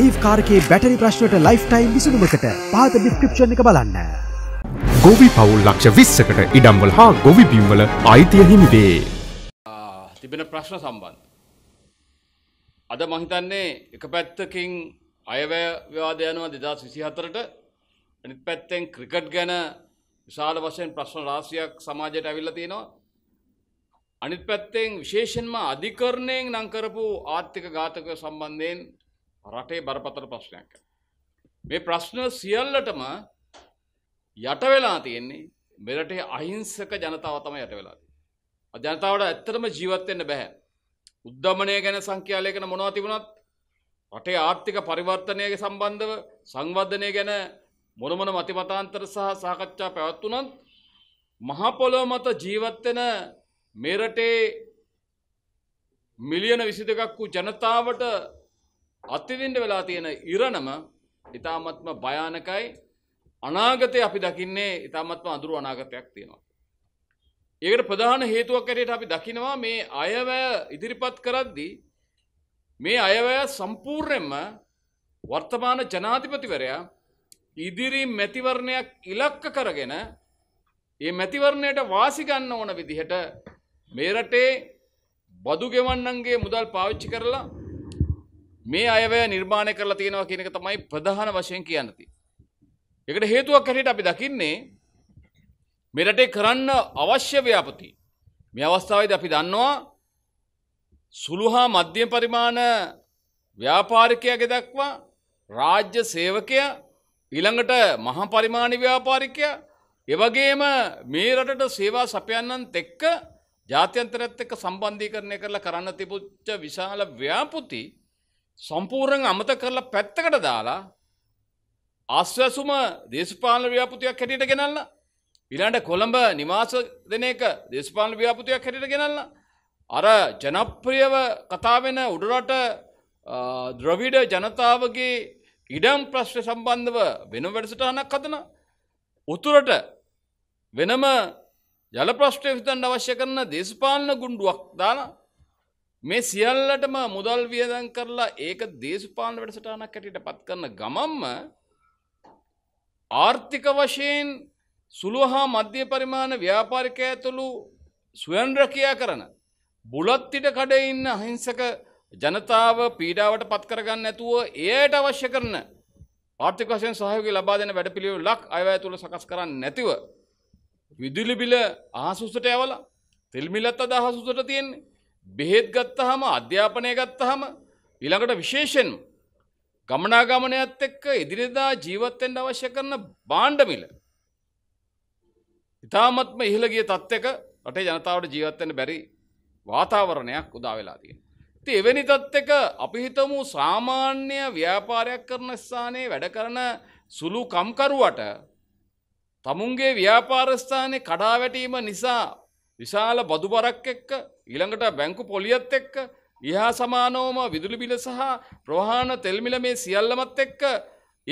ඒ කාරකේ battery ප්‍රශ්නයට lifetime විසුණුමකට පාත ඩිස්ක්‍රප්ෂණ එක බලන්න. ගොවි පවුල් ලක්ෂ විස්සකට ඉඩම්වල හා ගොවි බිම්වල අයිතිය හිමිවේ. තිබෙන ප්‍රශ්න සම්බන්ධ. අද මහිතන්නේ එක පැත්තකින් අයවැය ව්‍යවාද යනවා දෙදස් විසිහතරට අනිත් පැත්තෙන් ක්‍රිකට් ගැන විශාල වශයෙන් ප්‍රශ්න රාශියක් සමාජයට ඇවිල්ලා තියෙනවා. අනිත් පැත්තෙන් විශේෂයෙන්ම අධිකරණයෙන් නම් කරපු ආර්ථික ඝාතක සම්බන්ධයෙන් රටේ බරපතල ප්‍රශ්නයක්. මේ ප්‍රශ්න සියල්ලටම යට වෙලා තියෙන්නේ මෙරටේ අහිංසක ජනතාව තමයි යට වෙලා තියෙන්නේ. ජනතාවට ඇත්තටම ජීවත් වෙන්න බෑ. උද්දමනය ගැන සංඛ්‍යාලේඛන මොනවා තිබුණත් රටේ ආර්ථික පරිවර්තනය සම්බන්ධව සංවර්ධනය ගැන මොන මොන මතිමතාන්තර සහ සාකච්ඡා පැවැත්වුණත් මහ පොළොව මත ජීවත් වෙන මෙරටේ මිලියන 22ක් වූ ජනතාවට අත්විඳින්න වෙලා තියෙන ඉරණම ඊ타මත්ම භයානකයි අනාගතය අපි දකින්නේ ඊ타මත්ම අඳුරු අනාගතයක් තියෙනවා. ඒකට ප්‍රධාන හේතුවක් ඇරයට අපි දකිනවා මේ අයවැය ඉදිරිපත් කරද්දී මේ අයවැය සම්පූර්ණයෙන්ම වර්තමාන ජනාධිපතිවරයා ඉදිරි මැතිවරණයක් ඉලක්ක කරගෙන ඒ මැතිවරණයට වාසි ගන්න ඕන විදිහට මේ රටේ බදු ගෙවන්නන්ගේ මුදල් පාවිච්චි කරලා මේ අයවැය නිර්මාණය කරලා තියෙනවා කියන එක තමයි ප්‍රධාන වශයෙන් කියන්න තියෙන්නේ. ඒකට හේතුවක් හැටියට අපි දකින්නේ මේ රටේ කරන්න අවශ්‍ය ව්‍යාපෘති. මේ අවස්ථාවේදී අපි දන්නවා සුළු හා මධ්‍යම පරිමාණ ව්‍යාපාරිකයාගේ දක්වා රාජ්‍ය සේවකයා ඊළඟට මහා පරිමාණ ව්‍යාපාරිකයා ඒ වගේම මේ රටට සේවා සපයන්නන්ත් එක්ක ජාත්‍යන්තරයත් එක්ක සම්බන්ධීකරණය කරලා කරන්න තිබුච්ච විශාල ව්‍යාපෘති සම්පූර්ණයෙන් අමතක කරලා පැත්තකට දාලා ආස්වැසුම දේශපාලන ව්‍යාපෘතියක් හැටියට ගෙනල්ලා ඊළඟට කොළඹ නිවාස දෙන එක දේශපාලන ව්‍යාපෘතියක් හැටියට ගෙනල්ලා අර ජනප්‍රියව කතා වෙන උඩරට ද්‍රවිඩ ජනතාවගේ ඉඩම් ප්‍රශ්න සම්බන්ධව වෙන වැඩසටහනක් හදන උතුරට වෙනම ජල ප්‍රශ්නය විතන්න අවශ්‍ය කරන දේශපාලන ගුණ්ඩුවක් දාලා මේ සියල්ලටම මුදල් වියදම් කරලා ඒක දේශපාලන වැඩසටහනක් හැටියට පත් කරන ගමම්ම ආර්ථික වශයෙන් සුළු හා මධ්‍ය පරිමාණ ව්‍යාපාරික ඇතුළු ස්වයන් රැකියා කරන බුලත්තිට කඩේ ඉන්න අහිංසක ජනතාව පීඩාවට පත් කරගන්න නැතුව එයට අවශ්‍ය කරන ආර්ථික වශයෙන් සහයෝගය ලබා දෙන වැඩපිළිවෙලක් අයවැය තුල සකස් කරන්නේ නැතිව විදුලි බිල ආසුසට යවලා තෙල් මිලත් අද ආසුසට තියෙන්නේ බෙහෙත් ගත්තහම අධ්‍යාපනය ගත්තහම ඊළඟට විශේෂෙන් ගමනාගමනයත් එක්ක ඉදිරිදා ජීවත්තෙන්ට අවශ්‍ය කරන බාණ්ඩමිල. ඉතාමත්ම ඉහළගිය තත්ත්ක රටේ ජනතාවට ජීවත්තෙන බැරි වාතාවරණයක් උදාවෙලා තියෙන. ති එවැනි තත්ත්ක අපිහිතමු සාමාන්‍ය ව්‍යාපාරයක් කරන ස්ථානයේ වැඩ කරන සුළු කම්කරුවට තමුන්ගේ ව්‍යාපාරස්ථානය කඩාවැටීම නිසා විශාල බදුබරක් එක්ක ඊළඟට බැංකු පොලියත් එක්ක ඉහා සමානෝම විදුලි බිල සහ ප්‍රවාහන තෙල්මිල මේ සියල්ලමත් එක්ක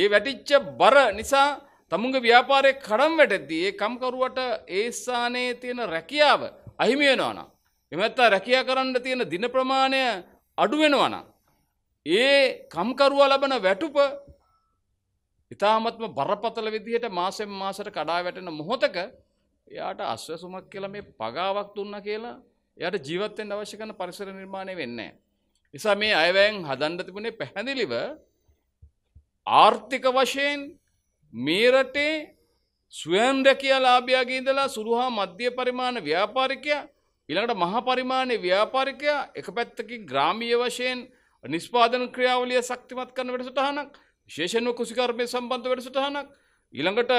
ඒ වැටිච්ච බර නිසා තමුන්ගේ ව්‍යාපාරය කඩම් වැටෙද්දී ඒ කම්කරුවට ඒ ස්ථානයේ තියෙන රැකියාව අහිමි වෙනවා නම් එමත්තා රැකියා කරන්න තියෙන දින ප්‍රමාණය අඩු වෙනවා නම් ඒ කම්කරුවා ලබන වැටුප ඊ타මත්ම බරපතල විදිහට මාසෙන් මාසට කඩා වැටෙන මොහොතක එයාට අශ්වසුමක් කියලා මේ පගාවක් දුන්න කියලා එයට ජීවත්තෙන් අවශ්‍ය කරන පරිසර නිර්මාණය වෙන්නේ. නිසා මේ අයවැයෙන් හදන්ඩ තිබුණේ පැහැදිලිව ආර්ථික වශයෙන් මීරටේ ස්වයම්රැකයා ලාභයාගේ ඉඳලා සුරුහා මධ්‍ය පරිමාණ ව්‍යාපාරිකයා ඉළඟට මහ පරිමාණය ව්‍යාපාරිකයා එක පැත්තකින් ග්‍රාමිය වශයෙන් නිස්පාදන ක්‍රියාවලිය සක්තිමත් කරන වැඩසටහනක් විශේෂෙන්ව කුසිකර්මය සම්බන්ධ වැඩසටහනක් ඊළඟට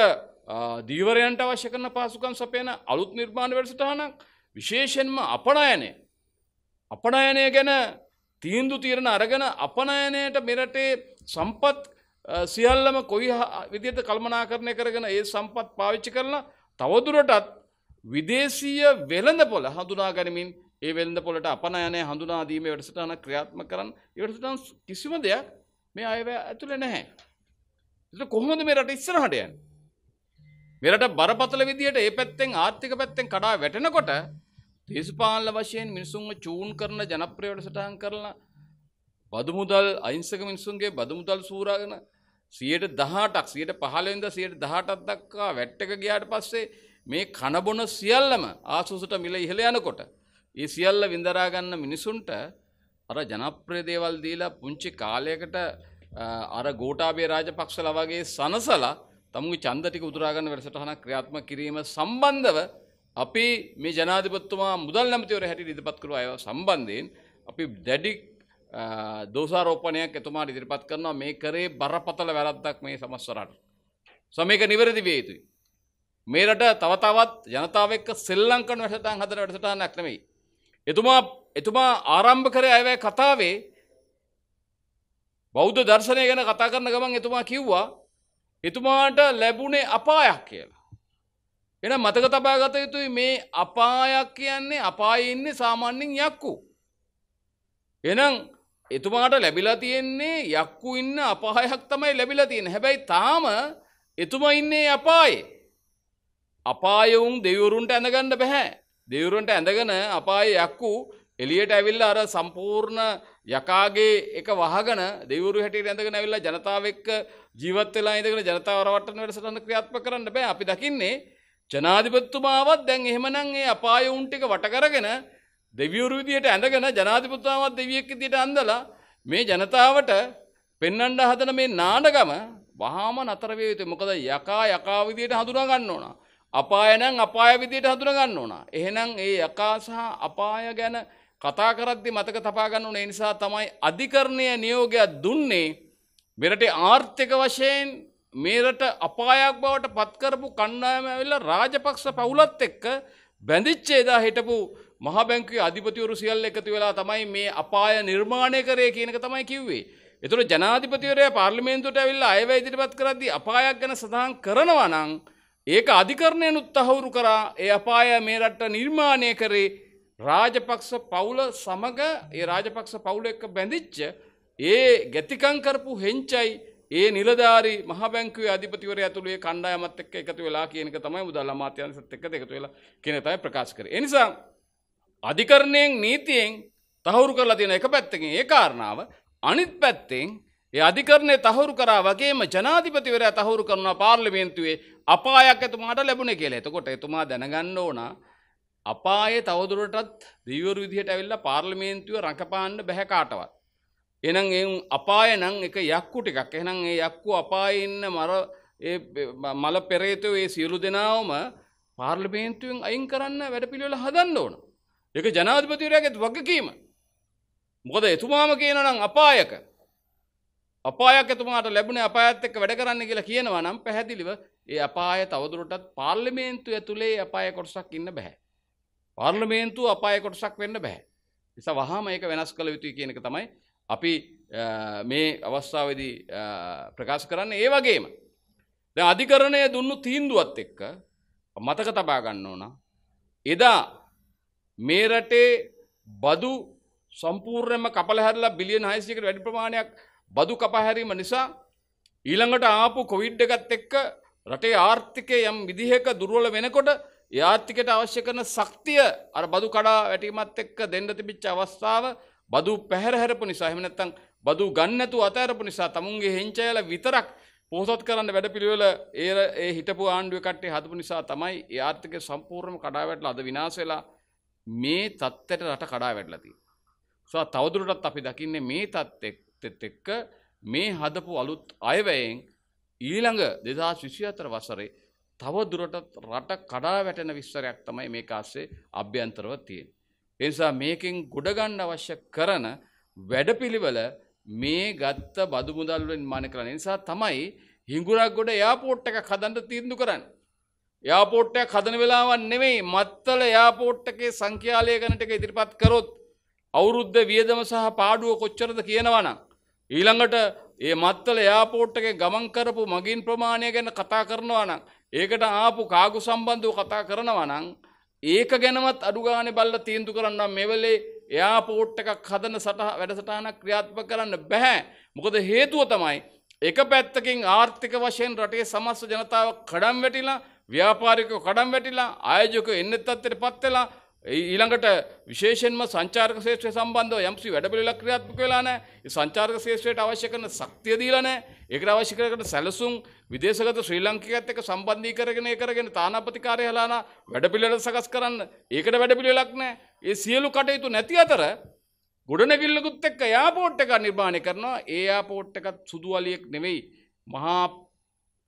දීවරයන්ට අවශ්‍ය කරන පාසුකම් සපයන අලුත් නිර්මාණ වැඩසටහනක් විශේෂෙන්ම අපනයනය. අපනයනය ගැන තීන්දු තීරණ අරගෙන අපනයනයට මෙරටේ සම්පත් සියල්ලම කොයි විදියට කල්මනාකරණය කරගෙන ඒ සම්පත් පාවිච්චි කරලා තවදුරටත් විදේශීය වෙළඳ පොළ හඳුනා ගනිමින් ඒ වෙළඳ පොළට අපනයනය හඳුනාදීම වැඩසටහන ක්‍රියාත්ම කරන්න ඉවටසටන් කිසිම දෙයක් මේ අයව ඇතුළ නැහැ. එතකොට කොහොමද මේ රට ඉස්සරහට යන්නේ? මේ රට බරපතල විදියට ඒ පැත්තෙන් ආර්ථික පැත්තෙන් කඩා වැටෙනකොට දේශපාලන වශයෙන් මිනිසුන්ව චූන් කරන ජනප්‍රිය වැඩසටහන් කරලා බදු මුදල් අහිංසක මිනිසුන්ගේ බදු මුදල් සූරාගෙන 118ක් 115 ඉඳලා 118ක් දක්වා වැට් එක ගියාට පස්සේ මේ කනබොන සියල්ලම ආසුසට මිල ඉහළ යනකොට ඒ සියල්ල විඳරා ගන්න මිනිසුන්ට අර ජනප්‍රිය දේවල් දීලා පුංචි කාලයකට අර ගෝටාබේ රාජපක්ෂල වගේ සනසලා තමුගේ චන්දටික උතුරාගන්න වැඩසටහනක් ක්‍රියාත්ම කිරීම සම්බන්ධව අපි මේ ජනාධිපත්තුමා මුදල් නැමතිවර හැටි ඉදිරිපත් කරවා අය සම්බන්ධයෙන් අපි දැඩි දෝසාරෝපණයක් එතුමාට ඉදිරිපත් කරනවා මේ කරේ බරපතල වැරද්දක් මේ සමස්වරට. සමේක නිවැරදි විය යුතුයි. මේ රට තව තවත් ජනතාව එක්ක සෙල්ලම් කරන වැඩසටහන් හදන වැඩසටහනක් නෙමෙයි. එතුමා එතුමා ආරම්භ කරේ අයවැය කතාවේ බෞද්ධ දර්ශනය ගැන කතා කරන ගමන් එතුමා කිව්වා එතුමාට ලැබුණේ අපායක් කියලා. එන මතක තබාගත යුතුයි මේ අපායක් කියන්නේ අපායඉන්නේ සාමාන්‍යෙන් යක්කු. එනම් එතුමාට ලැබිලා තියෙන්නේ යක්කු ඉන්න අපහයක් තමයි ලැබිලා තියෙන හැබැයි තාම එතුම ඉන්නේ අපායේ. අපායවුන් දෙවරුන්ට ඇඳගන්න බැහැ. දෙවරුන්ට ඇඳගෙන අපාය යක්කු එලියට ඇවිල්ලා අර සම්පූර්ණ යකාගේ එක වහගෙන දෙවරු හැටියට ඇඳගෙන ඇවිල්ලා ජනතාව එක්ක ජීවත් වෙලා ඉඳගෙන ජනතාව රවට්ටන වැඩසටහන ක්‍රියාත්මක කරන්න බෑ අපි දකින්නේ ජනාධිපතිතුමාවත් දැන් එහෙමනම් ඒ අපාය උන් ටික වට කරගෙන දෙවිවරු විදියට ඇඳගෙන ජනාධිපතිතුමාවත් දෙවියෙක් විදියට ඇඳලා මේ ජනතාවට පෙන්වන්න හදන මේ නාඩගම වහාම නතර වේ යුතුයි. මොකද යකා යකා විදියට හඳුනා ගන්න ඕන. අපාය නම් අපාය විදියට හඳුනා ගන්න ඕන. එහෙනම් ඒ යකා සහ අපාය ගැන කතා කරද්දි මතක තබා ගන්න උනේ නිසා තමයි අධිකරණය නියෝගයක් දුන්නේ මෙරටේ ආර්ථික වශයෙන් මේරට අපායක් බවට පත් කරපු කණ්ඩායම ඇවිල්ලා රාජපක්ෂ පවුලත් එක්ක බැඳිච්ච එදා හිටපු මහ බැංකුවේ අධිපතිවරු සියල්ල එකතු වෙලා තමයි මේ අපාය නිර්මාණය කරේ කියන එක තමයි කිව්වේ. ඒතකොට ජනාධිපතිවරයා පාර්ලිමේන්තුවට ඇවිල්ලා අයවැය ඉදිරිපත් කරද්දී අපායක් ගැන සඳහන් කරනවා නම් ඒක අධිකරණයනුත් තහවුරු කරා ඒ අපාය මේ රට නිර්මාණය කරේ රාජපක්ෂ පවුල සමඟ ඒ රාජපක්ෂ පවුල එක්ක බැඳිච්ච ඒ ගැතිකං කරපු හෙංචයි ඒ නිලධාරි මහබැංකුවේ අධිපතිවර ඇතුළේ කණ්ඩායමත් එක්ක එකතු වෙලා කියන එක තමයි මුදල් අමාත්‍යාංශත් එක්ක එකතු වෙලා කියන තමයි ප්‍රකාශ කරේ. ඒ නිසා අධිකරණයෙන් නීතියෙන් තහවුරු කරලා තියෙන එක පැත්තකින් ඒ කාරණාව අනිත් පැත්තෙන් ඒ අධිකරණය තහවුරු කරා වගේම ජනාධිපතිවරයා තහවුරු කරනවා පාර්ලිමේන්තුවේ අපායක් එතුමාට ලැබුණේ කියලා. එතකොට එතුමා දැනගන්න ඕනා අපායේ තවදුරටත් දෙවිවරු විදිහට ඇවිල්ලා පාර්ලිමේන්තුව රඟපාන්න බැහැ කාටවත්. එහෙනම් ඒ අපාය නම් එක යක්කු ටිකක්. එහෙනම් ඒ යක්කු අපායේ ඉන්න මර ඒ මල පෙරේතෝ ඒ සියලු දෙනාවම පාර්ලිමේන්තුවෙන් අයින් කරන්න වැඩපිළිවෙල හදන්න ඕන. ඒක ජනාධිපතිවරයාගේ වගකීම. මොකද එතුමාම කියනවා නම් අපායක අපායක් එතුමාට ලැබුණ අපායත් එක්ක වැඩ කරන්න කියලා කියනවා නම් පැහැදිලිව ඒ අපාය තවදුරටත් පාර්ලිමේන්තුව ඇතුලේ අපාය කොටසක් ඉන්න බෑ. පාර්ලමේන්තුව අපාය කොටසක් වෙන්න බෑ. නිසා වහාම ඒක වෙනස් කළ යුතුයි කියන එක තමයි අපි මේ අවස්ථාවේදී ප්‍රකාශ කරන්නේ ඒ වගේම. දැන් අධිකරණය දුන්නු තීන්දුවත් එක්ක මතක තබා ගන්න ඕන. එදා මේ රටේ බදු සම්පූර්ණයෙන්ම කපලා හැරලා බිලියන් 600කට වැඩි ප්‍රමාණයක් බදු කපා හැරීම නිසා ඊළඟට ආපු කොවිඩ් එකත් එක්ක රටේ ආර්ථිකය යම් විදිහක දුර්වල වෙනකොට ඒ ආර්ථිකට අවශ්‍ය කරන ශක්තිය අර බදු කඩා වැටීමත් එක්ක දෙන්න තිබිච්ච අවස්ථාව බදු පැහැරහැරපු නිසා එහෙම නැත්නම් බදු ගන්නැතු අතහැරපු නිසා තමුන්ගේ හෙංචයල විතරක් පොහොසත් කරන්න වැඩපිළිවෙල ඒ ඒ හිටපු ආණ්ඩුව කට්ටේ හදපු නිසා තමයි ඒ ආර්ථිකය සම්පූර්ණයෙන්ම කඩා වැටලා අද විනාශ වෙලා මේ தත්තට රට කඩා වැටලා තියෙනවා. තවදුරටත් අපි දකින්නේ මේ தත්තෙත් එක්ක මේ හදපු අලුත් අයවැයෙන් ඊළඟ 2024 වසරේ තවදුරටත් රට කඩා වැටෙන විස්තරයක් තමයි මේ කාස්සේ අභ්‍යන්තරව තියෙන. එනිසා මේකින් ගොඩගන්න අවශ්‍ය කරන වැඩපිළිවෙල මේ ගත්ත බදු මුදල්ුවෙන් මාන කරන නිසා තමයි හිංගුරක් ගොඩ යාපෝට් එක හදන්න තීන්දු කරන්න. යාපෝට්ටයක් හදන වෙලාවන් නෙමෙයි මත්තල යාපෝට්ටකේ සංඛ්‍යාලය ගණටක ඉදිරිපත් කරොත් අවුරුද්ධ වියදම සහ පාඩුව කොච්චරද කියනවනම්. ඊළඟට ඒ මත්තල යාපෝට්ටකේ ගමන් කරපු මගින් ප්‍රමාණය ගැන කතා කරනවා නම් ඒකට ආපු කාගු සම්බන්ධව කතා කරනවා නං ඒක ගැනවත් අඩුගාන බල්ල තීන්දු කරන්නම් මෙවලේ එයා පෝට් එකක් හදන සට වැඩසටාන ක්‍රියාත්ම කරන්න බැහැ මොකද හේතුව තමයි එක පැත්තකින් ආර්ථික වශයෙන් රටේ සමස්ස ජනතාව කඩම් වැටිලා ව්‍යාපාරිකෝ කඩම් වැටිලා ආයජක එන්නෙත් අත්තට පත්වෙලා ඊළඟට විශේෂෙන්ම සංචාර්ක ශේෂත්‍රය සම්බන්ධව යම්සි වැඩපිළිවෙලක් ක්‍රියාත්මක වෙලා නැහැ. ඒ සංචාර්ක ශේෂත්‍රයට අවශ්‍ය කරන ශක්තිය දීලා නැහැ. ඒකට අවශ්‍ය කරන සැලසුම් විදේශගත ශ්‍රී ලංකිකත් එක සම්බන්ධී කරගෙන ඒ කරගෙන තානාපතිකාරය හලාන වැඩපිළිවෙල සකස් කරන්න. ඒකට වැඩපිළිවෙලක් නැහැ. ඒ සියලු කටයුතු නැති අතර ගොඩනැගිල්ලකුත් එක්ක යාපෝට් එකක් නිර්මාණය කරනවා. ඒ යාපෝට් එකත් සුදු අලියෙක් නෙවෙයි. මහා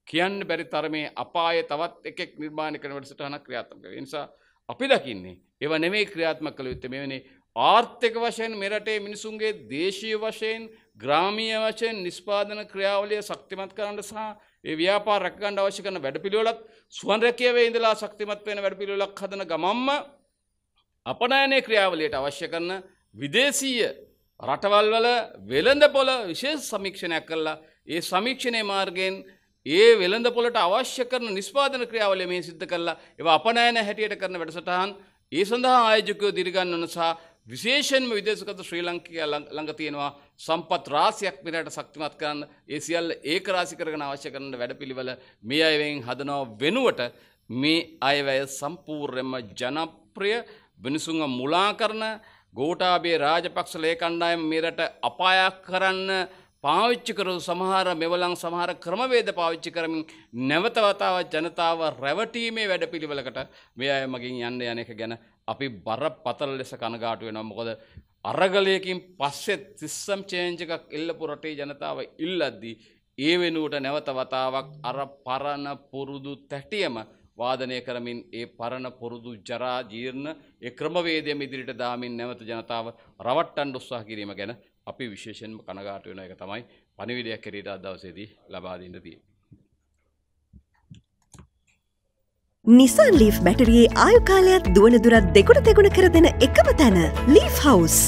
කියන්න බැරි තරමේ අපාය තවත් එකෙක් නිර්මාණය කරන වැඩසටහනක් ක්‍රියාත්මක වෙනවා. ඒ නිසා අපි දකින්නේ ඒව නෙමෙයි ක්‍රියාත්මක කළ යුත්තේ මෙවැනි ආර්ථික වශයෙන් මෙරටේ මිනිසුන්ගේ දේශීය වශයෙන් ග්‍රාමීය වශයෙන් නිෂ්පාදන ක්‍රියාවලිය ශක්තිමත් කරන්න සහ ඒ ව්‍යාපා රැකගණ්ඩ අවශ්‍ය කරන වැඩපිළිවෙලත් සුවන්රැකියවේ ඉඳලා ශක්තිමත් වෙන වැඩපිළිවෙලක් හදන ගමම්ම අපනයනය ක්‍රියාවලියට අවශ්‍ය කරන විදේශීය රටවල් වල වෙළඳ පොළ විශේෂ සමීක්ෂණයක් කරලා ඒ සමීක්ෂණය මාර්ගයෙන් ඒ වෙළඳ පොලට අවශ්‍ය කරන නිස්පාදන ක්‍රියාවල මේ සිද්ධ කරලා ඒව අපනෑන හැටියට කරන වැඩසටහන් ඒ සඳහා ආයජකයෝ දිරිගන්නන සහ විශේෂෙන්ම විදේශකත ශ්‍රී ලංකය ළඟ තියෙනවා සම්පත් රාසියක් පිරට සක්තිමත් කරන්න ඒ සියල්ල ඒක රාසි කරගෙන අවශ්‍ය කරන වැඩපිළිවෙල මේ අයවෙන් හදනව වෙනුවට මේ අයවැය සම්පූර්ණයෙන්ම ජනප්‍රිය මිනිසුන්ව මුලා කරන ගෝඨාභය රාජපක්ෂ ලේකණ්ඩායම මෙරට අපායක් කරන්න පාවිච්චි කරු සමහර මෙවලං සමහර ක්‍රමවේද පාවිච්චි කරමින් නැවතවතාව ජනතාව රැවටීමේ වැඩපිළිවෙලකට මේ අය මගින් යන්න යන එක ගැන අපි බරපතල ලෙස කනගාටු වෙනවා මොකද අරගලයකින් පස්සෙත් සිස්සම් චේන්ජ් එකක් එල්ලපු රටේ ජනතාව ඉල්ලද්දී ඒ වෙනුවට නැවත වතාවක් අර පරණ පුරුදු තැටියම වාදනය කරමින් ඒ පරණ පුරුදු ජරා ජීර්ණ ඒ ක්‍රමවේදයම ඉදිරිට දාමින් නැවත ජනතාව රවට්ටන්න උත්සාහ කිරීම ගැන අපි විශේෂයෙන්ම කනගාටු වෙන එක තමයි පණිවිඩයක් හැටියට අද දවසේදී ලබා දෙන්න තියෙන්නේ නිසාන් ලීෆ් බැටරියේ ආයුකාලයක් දුවනදුරත් දෙකුට දෙගුණ කර දෙන එකම තැන ලීෆ් හවස්.